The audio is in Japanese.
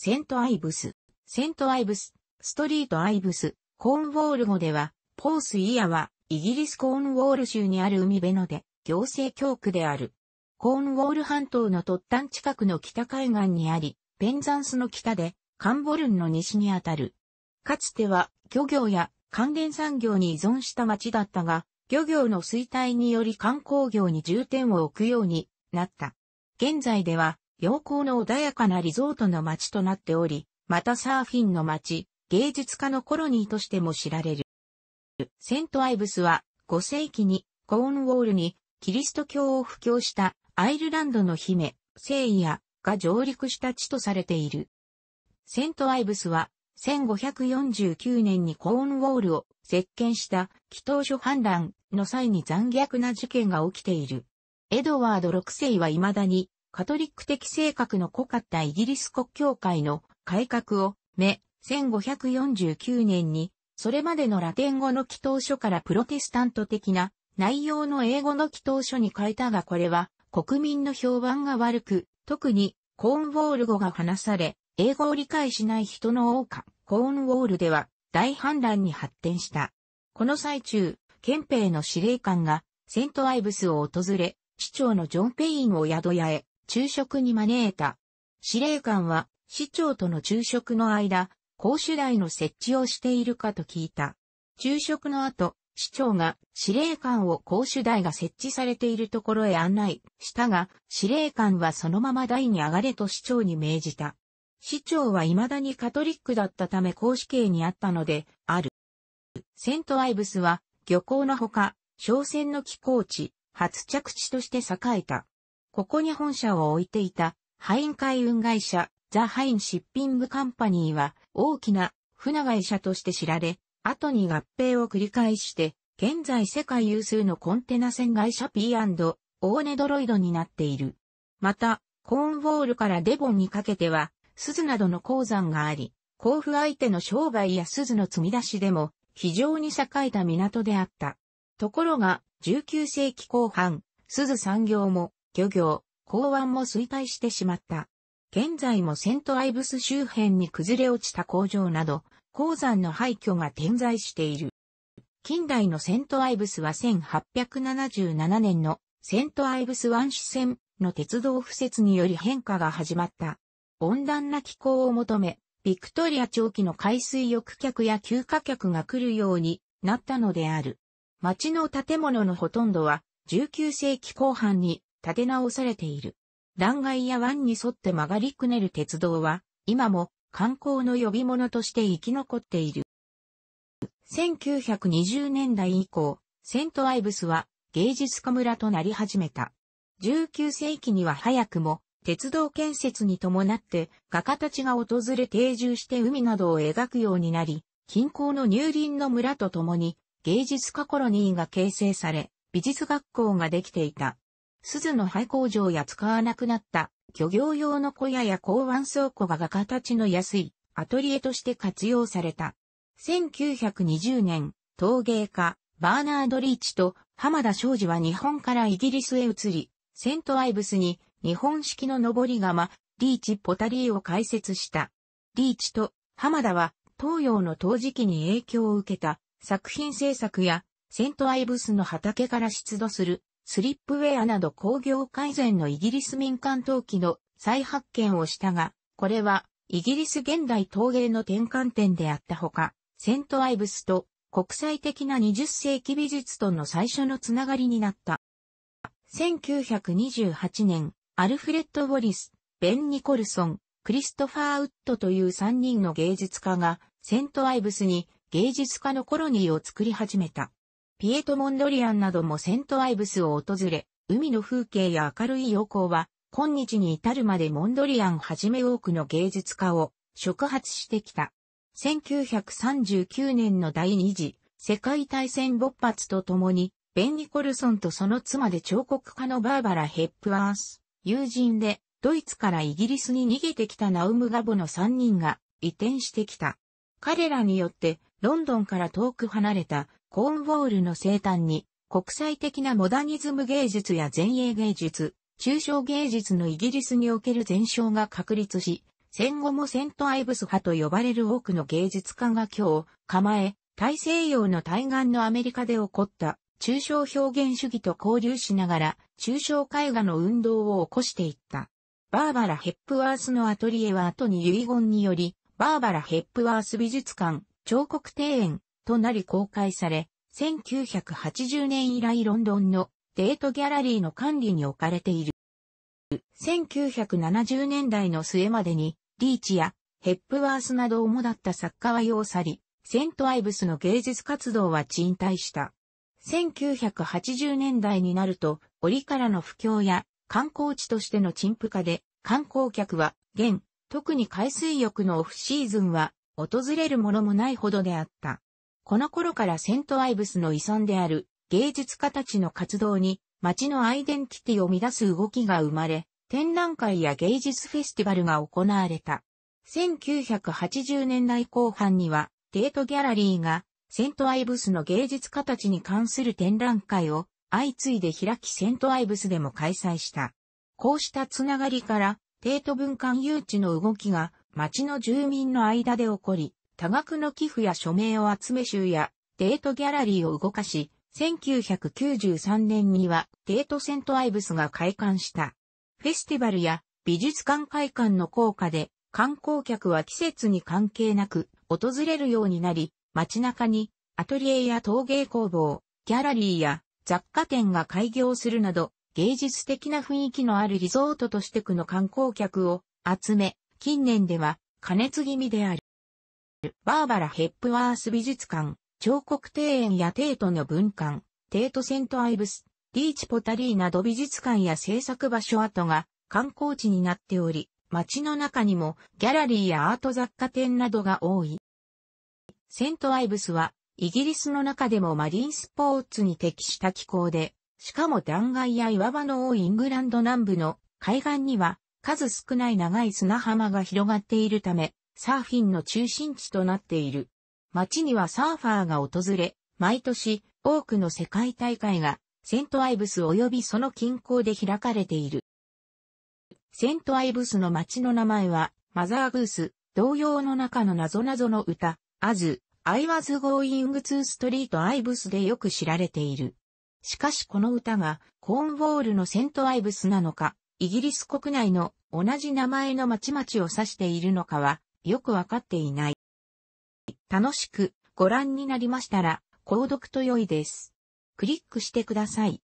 セントアイブス、セントアイブス、ストリートアイブス、コーンウォール語では、ポースイヤは、イギリスコーンウォール州にある海辺ので、行政教区である。コーンウォール半島の突端近くの北海岸にあり、ペンザンスの北で、カンボルンの西にあたる。かつては、漁業や関連産業に依存した町だったが、漁業の衰退により観光業に重点を置くようになった。現在では、陽光の穏やかなリゾートの街となっており、またサーフィンの街、芸術家のコロニーとしても知られる。セントアイブスは5世紀にコーンウォールにキリスト教を布教したアイルランドの姫、セイヤが上陸した地とされている。セントアイブスは1549年にコーンウォールを接見した祈祷書反乱の際に残虐な事件が起きている。エドワード6世は未だにカトリック的性格の濃かったイギリス国教会の改革を、目、1549年に、それまでのラテン語の祈祷書からプロテスタント的な内容の英語の祈祷書に変えたがこれは国民の評判が悪く、特にコーンウォール語が話され、英語を理解しない人の多か、コーンウォールでは大反乱に発展した。この最中、憲兵の司令官がセントアイブスを訪れ、市長のジョン・ペインを宿屋へ昼食に招いた。司令官は、市長との昼食の間、公主台の設置をしているかと聞いた。昼食の後、市長が司令官を公主台が設置されているところへ案内したが、司令官はそのまま台に上がれと市長に命じた。市長は未だにカトリックだったため公主刑にあったので、ある。セントアイブスは、漁港のほか、商船の寄港地、初着地として栄えた。ここに本社を置いていた、ハイン海運会社、ザ・ハインシッピングカンパニーは、大きな船会社として知られ、後に合併を繰り返して、現在世界有数のコンテナ船会社 p オーネドロイドになっている。また、コーンウォールからデボンにかけては、鈴などの鉱山があり、交付相手の商売や鈴の積み出しでも、非常に栄えた港であった。ところが、19世紀後半、鈴産業も漁業、港湾も衰退してしまった。現在もセントアイブス周辺に崩れ落ちた工場など、鉱山の廃墟が点在している。近代のセントアイブスは1877年のセントアイブス湾支線の鉄道敷設により変化が始まった。温暖な気候を求め、ビクトリア長期の海水浴客や休暇客が来るようになったのである。町の建物のほとんどは19世紀後半に建て直されている。断崖や湾に沿って曲がりくねる鉄道は、今も観光の呼び物として生き残っている。1920年代以降、セントアイブスは芸術家村となり始めた。19世紀には早くも鉄道建設に伴って画家たちが訪れ定住して海などを描くようになり、近郊の乳林の村と共に芸術家コロニーが形成され、美術学校ができていた。鈴の廃工場や使わなくなった漁業用の小屋や港湾倉庫が画家たちの安いアトリエとして活用された。1920年、陶芸家、バーナード・リーチと浜田昌司は日本からイギリスへ移り、セントアイブスに日本式の上り窯、リーチ・ポタリーを開設した。リーチと浜田は東洋の陶磁器に影響を受けた作品制作やセントアイブスの畑から出土するスリップウェアなど工業改善のイギリス民間陶器の再発見をしたが、これはイギリス現代陶芸の転換点であったほか、セントアイブスと国際的な20世紀美術との最初のつながりになった。1928年、アルフレッド・ウォリス、ベン・ニコルソン、クリストファー・ウッドという3人の芸術家が、セント・アイブスに芸術家のコロニーを作り始めた。ピエトモンドリアンなどもセントアイブスを訪れ、海の風景や明るい陽光は、今日に至るまでモンドリアンはじめ多くの芸術家を触発してきた。1939年の第二次世界大戦勃発とともに、ベン・ニコルソンとその妻で彫刻家のバーバラ・ヘップワース、友人で、ドイツからイギリスに逃げてきたナウム・ガボの3人が移転してきた。彼らによってロンドンから遠く離れたコーンウォールの生誕に、国際的なモダニズム芸術や前衛芸術、抽象芸術のイギリスにおける前哨が確立し、戦後もセントアイブス派と呼ばれる多くの芸術家が今日、構え、大西洋の対岸のアメリカで起こった抽象表現主義と交流しながら、抽象絵画の運動を起こしていった。バーバラ・ヘップワースのアトリエは後に遺言により、バーバラ・ヘップワース美術館、彫刻庭園となり公開され、1980年以来ロンドンのデートギャラリーの管理に置かれている。1970年代の末までに、リーチやヘップワースなど主だった作家は用を去り、セントアイブスの芸術活動は沈滞した。1980年代になると、折からの不況や観光地としての陳腐化で、観光客は、現、特に海水浴のオフシーズンは、訪れるものもないほどであった。この頃からセントアイブスの遺存である芸術家たちの活動に街のアイデンティティを乱す動きが生まれ、展覧会や芸術フェスティバルが行われた。1980年代後半には、デートギャラリーが、セントアイブスの芸術家たちに関する展覧会を、相次いで開きセントアイブスでも開催した。こうしたつながりから、ート文館誘致の動きが町の住民の間で起こり、多額の寄付や署名を集め集やデートギャラリーを動かし、1993年にはデートセントアイブスが開館した。フェスティバルや美術館会館の効果で観光客は季節に関係なく訪れるようになり、街中にアトリエや陶芸工房、ギャラリーや雑貨店が開業するなど芸術的な雰囲気のあるリゾートとして区の観光客を集め、近年では加熱気味である。バーバラ・ヘップワース美術館、彫刻庭園やテートの文館、テート・セント・アイブス、リーチ・ポタリーなど美術館や制作場所跡が観光地になっており、街の中にもギャラリーやアート雑貨店などが多い。セント・アイブスはイギリスの中でもマリンスポーツに適した気候で、しかも断崖や岩場の多いイングランド南部の海岸には数少ない長い砂浜が広がっているため、サーフィンの中心地となっている。街にはサーファーが訪れ、毎年多くの世界大会がセントアイブス及びその近郊で開かれている。セントアイブスの街の名前はマザーグース、同様の中の謎々の歌、アズ、I was going to street アイブスでよく知られている。しかしこの歌がコーンウォールのセントアイブスなのか、イギリス国内の同じ名前の町々を指しているのかはよくわかっていない。楽しくご覧になりましたら、購読と良いです。クリックしてください。